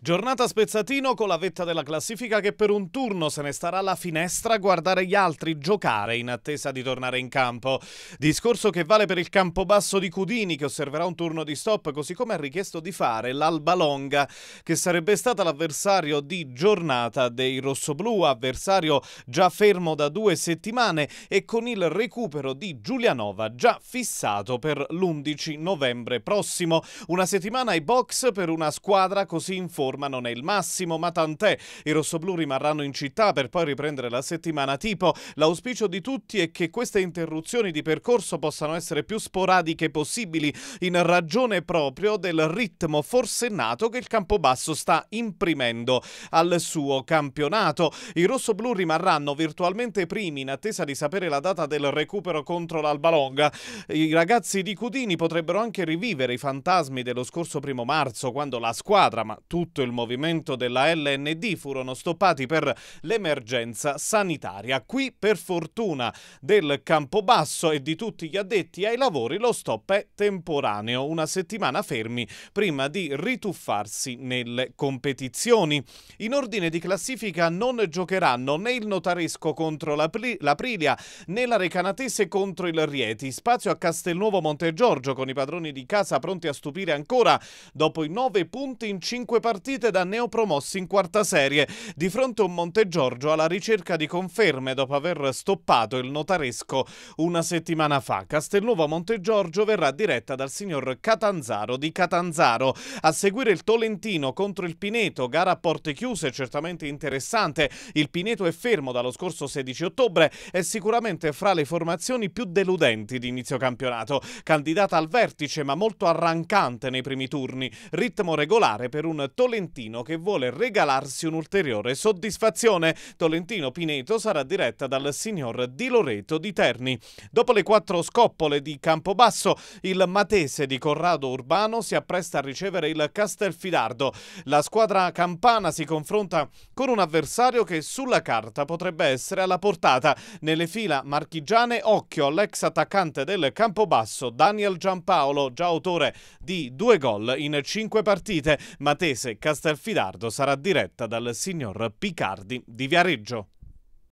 Giornata spezzatino con la vetta della classifica che per un turno se ne starà alla finestra a guardare gli altri giocare in attesa di tornare in campo. Discorso che vale per il campobasso di Cudini che osserverà un turno di stop così come ha richiesto di fare l'Albalonga che sarebbe stata l'avversario di giornata dei rossoblù, avversario già fermo da due settimane e con il recupero di Giulianova già fissato per l'11 novembre prossimo. Una settimana ai box per una squadra così in forma forma non è il massimo, ma tant'è. I rossoblù rimarranno in città per poi riprendere la settimana tipo. L'auspicio di tutti è che queste interruzioni di percorso possano essere più sporadiche possibili in ragione proprio del ritmo forsennato che il Campobasso sta imprimendo al suo campionato. I rossoblù rimarranno virtualmente primi in attesa di sapere la data del recupero contro l'Albalonga. I ragazzi di Cudini potrebbero anche rivivere i fantasmi dello scorso primo marzo quando la squadra, ma tutto tutto il movimento della LND furono stoppati per l'emergenza sanitaria. Qui, per fortuna del Campobasso e di tutti gli addetti ai lavori, lo stop è temporaneo, una settimana fermi prima di rituffarsi nelle competizioni. In ordine di classifica non giocheranno né il Notaresco contro l'Aprilia né la Recanatese contro il Rieti. Spazio a Castelnuovo Montegiorgio con i padroni di casa pronti a stupire ancora dopo i 9 punti in 5 partite partite da neopromossi in quarta serie. Di fronte a un Montegiorgio alla ricerca di conferme dopo aver stoppato il notaresco una settimana fa. Castelnuovo Montegiorgio verrà diretta dal signor Catanzaro di Catanzaro. A seguire il Tolentino contro il Pineto, gara a porte chiuse, certamente interessante. Il Pineto è fermo dallo scorso 16 ottobre, è sicuramente fra le formazioni più deludenti di inizio campionato. Candidata al vertice ma molto arrancante nei primi turni, ritmo regolare per un Tolentino Tolentino che vuole regalarsi un'ulteriore soddisfazione. Tolentino Pineto sarà diretta dal signor Di Loreto di Terni. Dopo le quattro scoppole di Campobasso, il Matese di Corrado Urbano si appresta a ricevere il Castelfidardo. La squadra campana si confronta con un avversario che sulla carta potrebbe essere alla portata. Nelle fila marchigiane, occhio all'ex attaccante del Campobasso, Daniel Giampaolo, già autore di due gol in cinque partite. Matese Castelfidardo sarà diretta dal signor Picardi di Viareggio.